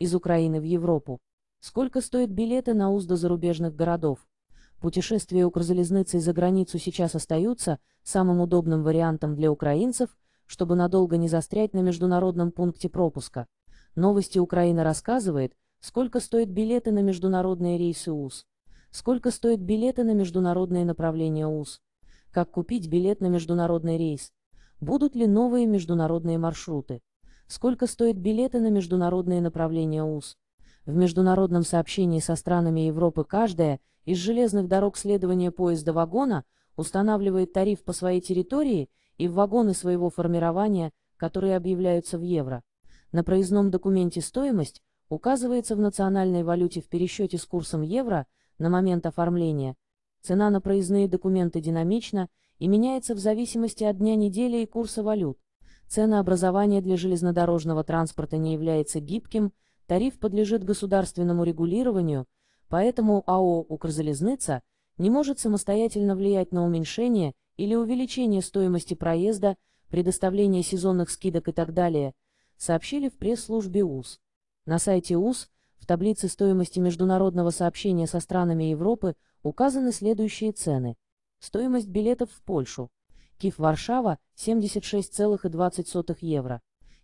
из Украины в Европу? Сколько стоят билеты на УЗ до зарубежных городов? Путешествия Укрзалезницей за границу сейчас остаются самым удобным вариантом для украинцев, чтобы надолго не застрять на международном пункте пропуска. Новости Украина рассказывает, сколько стоят билеты на международные рейсы УЗ. Сколько стоят билеты на международные направления УЗ? Как купить билет на международный рейс? Будут ли новые международные маршруты? Сколько стоят билеты на международные направления УЗ? В международном сообщении со странами Европы каждая из железных дорог следования поезда вагона устанавливает тариф по своей территории и в вагоны своего формирования, которые объявляются в евро. На проездном документе стоимость указывается в национальной валюте в пересчете с курсом евро на момент оформления. Цена на проездные документы динамична и меняется в зависимости от дня недели и курса валют ценообразование для железнодорожного транспорта не является гибким, тариф подлежит государственному регулированию, поэтому АО «Укрзалезница» не может самостоятельно влиять на уменьшение или увеличение стоимости проезда, предоставление сезонных скидок и так далее, сообщили в пресс-службе УЗ. На сайте УЗ в таблице стоимости международного сообщения со странами Европы указаны следующие цены. Стоимость билетов в Польшу Киев-Варшава 76,20 евро,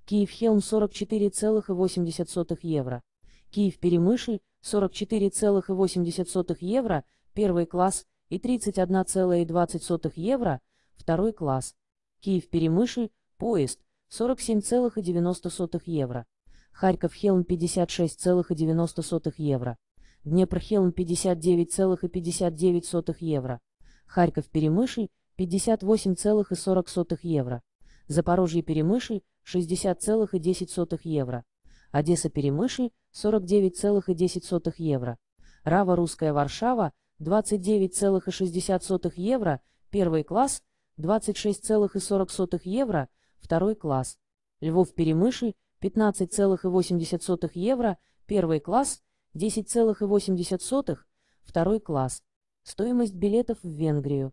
Киев-Хелм 44,80 евро, Киев-Перемышль 44,80 евро, первый класс, и 31,20 евро, второй класс. Киев-Перемышль, поезд, 47,90 евро. Харьков-Хелм 56,90 евро. Днепр-Хелм 59,59 евро. Харьков-Перемышль 58,40 евро. Запорожье Перемышль 60,10 евро. Одесса Перемышль 49,10 евро. Рава Русская Варшава 29,60 евро, первый класс 26,40 евро, второй класс. Львов Перемышль 15,80 евро, первый класс 10,80, второй класс. Стоимость билетов в Венгрию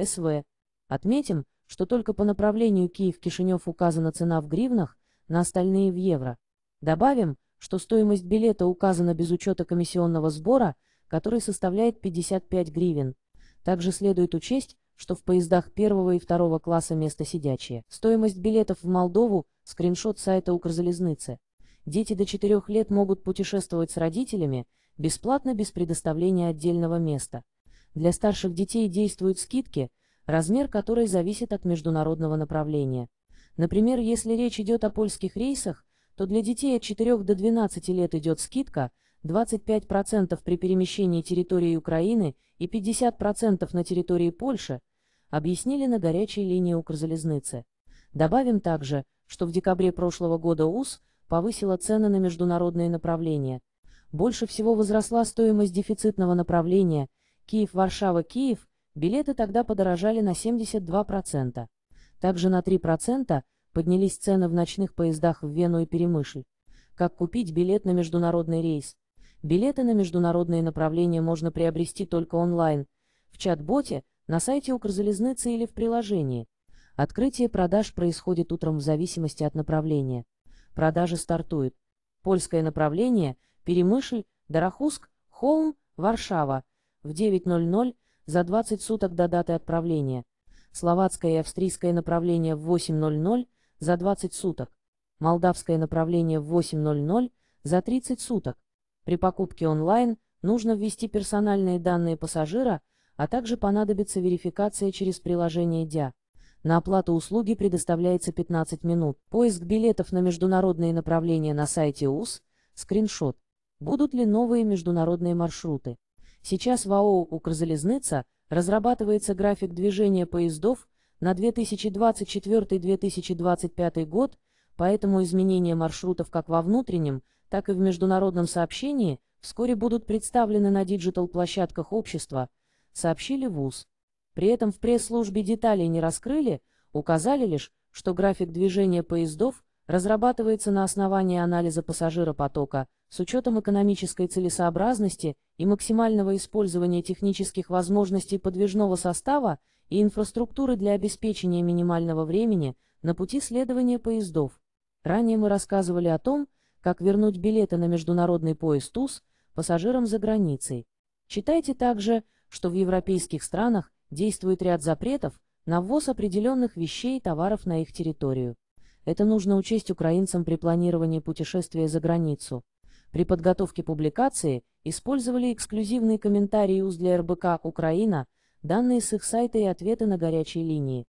СВ. Отметим, что только по направлению Киев-Кишинев указана цена в гривнах, на остальные в евро. Добавим, что стоимость билета указана без учета комиссионного сбора, который составляет 55 гривен. Также следует учесть, что в поездах первого и второго класса место сидячее. Стоимость билетов в Молдову – скриншот сайта Укрзалезницы. Дети до 4 лет могут путешествовать с родителями, бесплатно без предоставления отдельного места. Для старших детей действуют скидки, размер которой зависит от международного направления. Например, если речь идет о польских рейсах, то для детей от 4 до 12 лет идет скидка 25% при перемещении территории Украины и 50% на территории Польши, объяснили на горячей линии Укрзалезницы. Добавим также, что в декабре прошлого года УС повысила цены на международные направления. Больше всего возросла стоимость дефицитного направления – Киев-Варшава-Киев билеты тогда подорожали на 72%. Также на 3% поднялись цены в ночных поездах в Вену и Перемышль. Как купить билет на международный рейс? Билеты на международные направления можно приобрести только онлайн, в чат-боте, на сайте Укрзалезницы или в приложении. Открытие продаж происходит утром в зависимости от направления. Продажи стартуют. Польское направление – Перемышль, Дарахуск, Холм, Варшава – в 9.00 за 20 суток до даты отправления. Словацкое и австрийское направление в 8.00 за 20 суток. Молдавское направление в 8.00 за 30 суток. При покупке онлайн нужно ввести персональные данные пассажира, а также понадобится верификация через приложение DIA. На оплату услуги предоставляется 15 минут. Поиск билетов на международные направления на сайте УС, скриншот. Будут ли новые международные маршруты? Сейчас в АО «Укрзалезница» разрабатывается график движения поездов на 2024-2025 год, поэтому изменения маршрутов как во внутреннем, так и в международном сообщении вскоре будут представлены на диджитал-площадках общества, сообщили ВУЗ. При этом в пресс-службе деталей не раскрыли, указали лишь, что график движения поездов разрабатывается на основании анализа пассажиропотока, с учетом экономической целесообразности и максимального использования технических возможностей подвижного состава и инфраструктуры для обеспечения минимального времени на пути следования поездов. Ранее мы рассказывали о том, как вернуть билеты на международный поезд ТУС пассажирам за границей. Читайте также, что в европейских странах действует ряд запретов на ввоз определенных вещей и товаров на их территорию. Это нужно учесть украинцам при планировании путешествия за границу. При подготовке публикации использовали эксклюзивные комментарии УЗ для РБК «Украина», данные с их сайта и ответы на горячей линии.